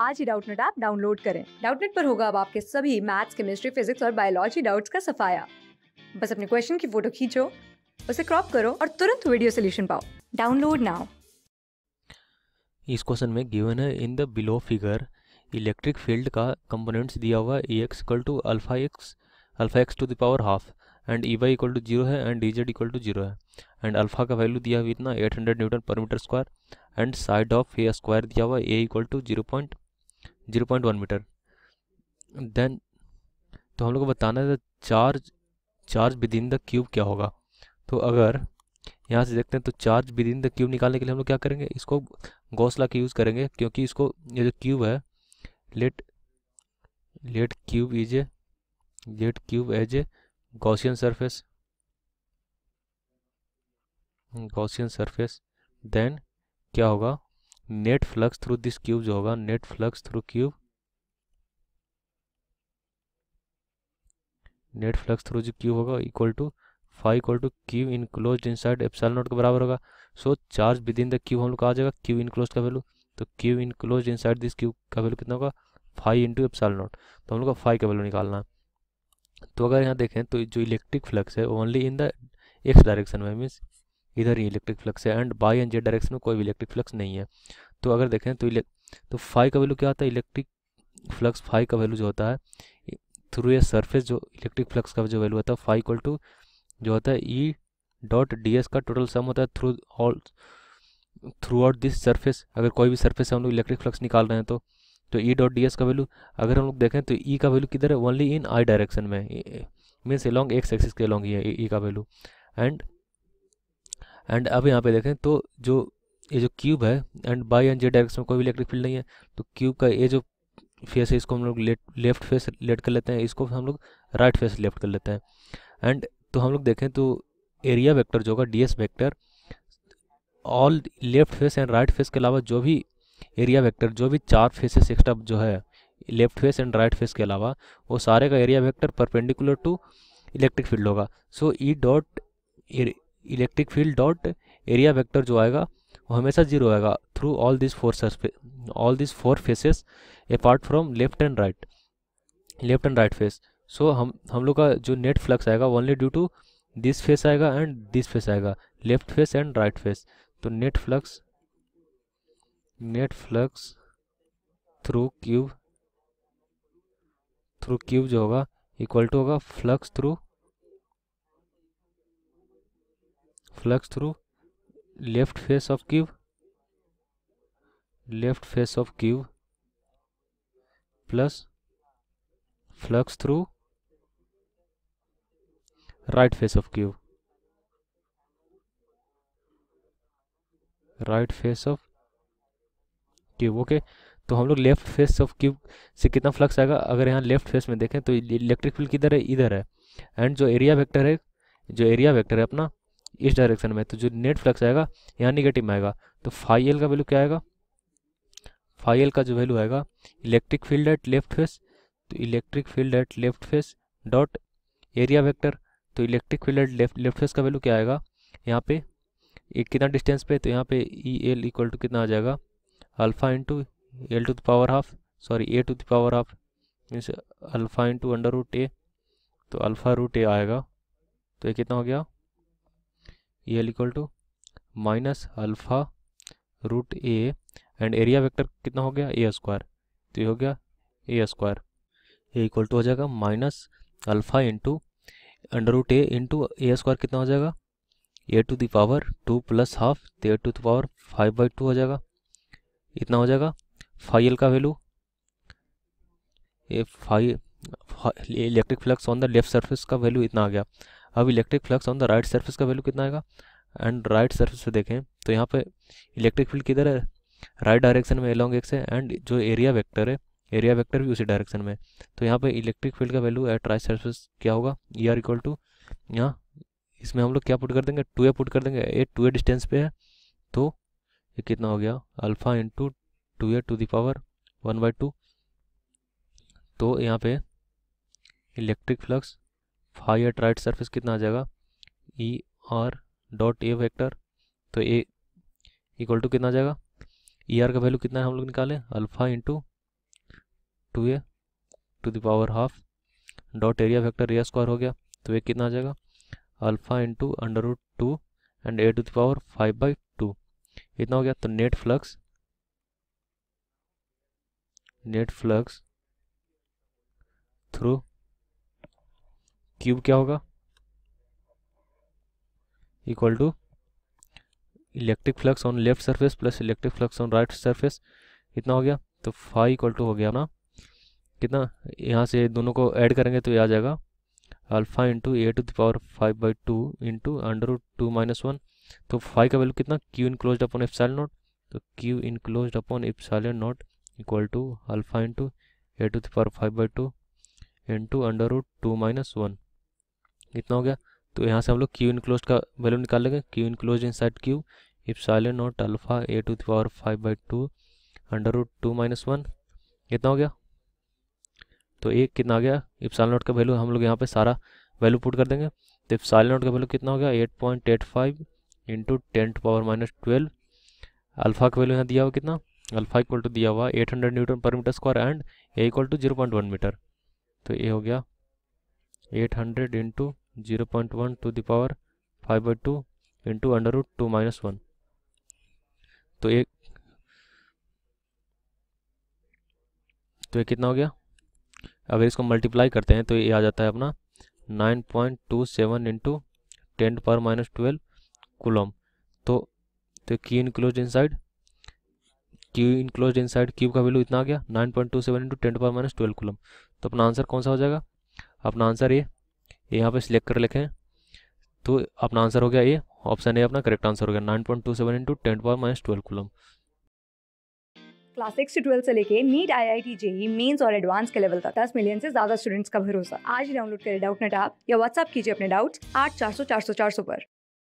आज ही Doubtnut app download करें डाउटनेट पर होगा अब आपके सभी मैथ्स केमिस्ट्री फिजिक्स और बायोलॉजी डाउट्स का सफाया बस अपने क्वेश्चन की फोटो खींचो उसे क्रॉप करो और तुरंत वीडियो सोल्यूशन पाओ डाउनलोड नाउ इस क्वेश्चन में गिवन है in the below figure electric field का कंपोनेंट्स दिया हुआ a X equal to alpha X alpha X to the power half and E Y equal to zero है and D Z equal to zero है and alpha का value दिया हुआ इतना eight hundred newton per metre square and side of a square दिया हुआ ए equal to zero point zero point one metre then तो हम लोग को बताना है charge charge within the cube क्या होगा तो अगर यहाँ से देखते हैं तो charge within the cube निकालने के लिए हम लोग क्या करेंगे इसको गौसला का यूज़ करेंगे क्योंकि इसको ये जो क्यूब है let let cube is a let cube as a Gaussian surface Gaussian surface then क्या होगा net flux through this cube जो होगा net flux through cube net flux through जो क्यूब होगा equal to five equal to Q enclose inside epsilon naught के बराबर होगा so charge within the cube हम लोग आ जाएगा क्यू इनक्लोज का वैल्यू तो Q enclose in side this cube का वैल्यू कितना होगा फाइव इंटू एप्सल नोट तो हम लोग का फाइव का वैल्यू निकालना तो अगर यहाँ देखें तो जो इलेक्ट्रिक फ्लक्स है only in the X direction में मीन्स इधर ही इलेक्ट्रिक फ्लक्स है and Y and Z direction में कोई भी इलेक्ट्रिक फ्लक्स नहीं है तो अगर देखें तो तो फाई का वैल्यू क्या होता है इलेक्ट्रिक फ्लक्स फाई का वैल्यू जो होता है थ्रू ए सरफेस जो इलेक्ट्रिक फ्लक्स का जो वैल्यू होता है फाई इक्वल टू जो होता है ई डॉट डी एस का टोटल सम होता है through all throughout this surface अगर कोई भी सर्फेस से हम लोग इलेक्ट्रिक फ्लक्स निकाल रहे हैं तो तो ई डॉट डी एस का वैल्यू अगर हम लोग देखें तो ई e का वैल्यू किधर है ओनली इन आई डायरेक्शन में मीन्स अलॉन्ग एक्स एक्सिस के अलॉन्ग ही है ई e का वैल्यू एंड एंड अब यहाँ पे देखें तो जो ये जो क्यूब है and Y and J direction में कोई भी इलेक्ट्रिक फील्ड नहीं है तो क्यूब का ये जो फेस है इसको हम लोग लेट लेफ्ट फेस लेट कर लेते हैं इसको हम लोग राइट फेस लेफ्ट कर लेते हैं एंड तो हम लोग देखें तो एरिया वेक्टर जो होगा D S all left face and right face के अलावा जो भी एरिया वेक्टर जो भी चार फेसेस एक्स्ट्रा जो है left face and right face के अलावा वो सारे का area vector perpendicular to electric field होगा so E dot electric field dot area vector जो आएगा वो हमेशा जीरो आएगा through all this four all this four faces apart from left and right left and right face so हम हम लोग का जो नेट फ्लक्स आएगा only due to this face आएगा एंड दिस फेस आएगा left face and right face तो net flux net flux through cube through cube जो होगा इक्वल टू होगा flux through flux through left face of cube left face of cube plus flux through right face of cube right face of cube okay तो हम लोग left face of cube से कितना flux आएगा अगर यहाँ left face में देखें तो इलेक्ट्रिक फील्ड किधर है इधर है एंड जो एरिया वेक्टर है जो एरिया वेक्टर है अपना इस डायरेक्शन में तो जो नेट फ्लक्स आएगा यहाँ निगेटिव में आएगा तो फाइ एल का वैल्यू क्या आएगा फाइ एल का जो वैल्यू आएगा electric field at left face तो electric field at left face dot area vector तो electric field at left left face का वैल्यू क्या आएगा यहाँ पे एक कितना डिस्टेंस पे तो यहाँ पे ई एल इक्वल टू कितना आ जाएगा alpha into L to the power half sorry a to the power half means alpha into under root a तो अल्फ़ा रूट ए आएगा तो ये कितना हो गया L equal to minus alpha root a and area vector कितना हो गया ए स्क्वायर तो ये हो गया a square a equal to हो जाएगा minus alpha into under root a into a square कितना हो जाएगा a to the power two plus half तो a to the power five by two हो जाएगा इतना हो जाएगा फाइव एल का value a five electric flux on the left surface का वैल्यू इतना आ गया अब electric flux on the right surface का वैल्यू कितना आएगा एंड राइट सर्फेस पे देखें तो यहाँ पर इलेक्ट्रिक फील्ड किधर है राइट डायरेक्शन में एलॉन्ग एक्स है एंड जो एरिया वैक्टर है एरिया वेक्टर भी उसी डायरेक्शन में तो यहाँ पे इलेक्ट्रिक फील्ड का वैल्यू एट राइट सर्फेस क्या होगा ई आर इक्वल टू यहाँ इसमें हम लोग क्या पुट कर देंगे टू ए पुट कर देंगे ए टू ए डिस्टेंस पे है तो ये कितना हो गया alpha into two a to the power one by two तो यहाँ पे इलेक्ट्रिक फ्लक्स हाइट एट राइट सरफेस कितना आ जाएगा E R dot a vector तो ए इक्वल टू कितना आ जाएगा ई e आर का वैल्यू कितना है हम लोग निकालें alpha into two a to the power half dot area vector area square हो गया तो ए कितना आ जाएगा alpha into under root to and a to the power five by two इतना हो गया तो net flux net flux through cube क्या होगा equal to electric flux on left surface plus electric flux on right surface इतना हो गया तो फाइव इक्वल टू हो गया ना कितना यहाँ से दोनों को ऐड करेंगे तो ये आ जाएगा alpha into a to the power five by two into under two minus one तो फाइव का वैल्यू कितना Q enclose upon epsilon naught तो Q enclose upon epsilon naught equal to alpha into a to the power five by two into under two minus one कितना हो गया तो यहाँ से हम लोग क्यू इनक्लोज का वैल्यू निकाल लेंगे Q enclose inside Q epsilon naught alpha a to the power five by two under root two minus one कितना हो गया तो एक कितना आ गया इफ साइलेंट नोट का वैल्यू हम लोग यहाँ पे सारा वैल्यू पुट कर देंगे तो इफ साइलेंट नोट का वैल्यू कितना हो गया eight point eight five into ten to power minus twelve alpha का वैल्यू यहाँ दिया हुआ कितना अल्फा इक्वल टू दिया हुआ eight hundred newton per metre square and a equal to zero point one metre तो ये हो गया eight hundred into zero point one to the power five by two into under root two minus one तो एक तो ये कितना हो गया अगर इसको मल्टीप्लाई करते हैं तो ये आ जाता है अपना nine point two seven into ten power minus twelve coulomb तो तो की enclose inside Q enclose inside cube का वैल्यू इतना आ गया nine point two seven into ten power minus twelve coulomb तो अपना आंसर कौन सा हो जाएगा अपना आंसर ये यहाँ पे सिलेक्ट कर लिखें तो अपना आंसर हो गया ये ऑप्शन ए अपना करेक्ट आंसर हो गया nine point two seven into ten power minus twelve coulomb class six से ट्वेल्थ से लेके NEET I I T JEE Mains और एडवांस के लेवल तक दस मिलियन से ज्यादा स्टूडेंट्स का भरोसा आज डाउनलोड करें डाउट नेट आप या व्हाट्सअप कीजिए अपने डाउट्स आठ चार सौ चार सौ चार सौ पर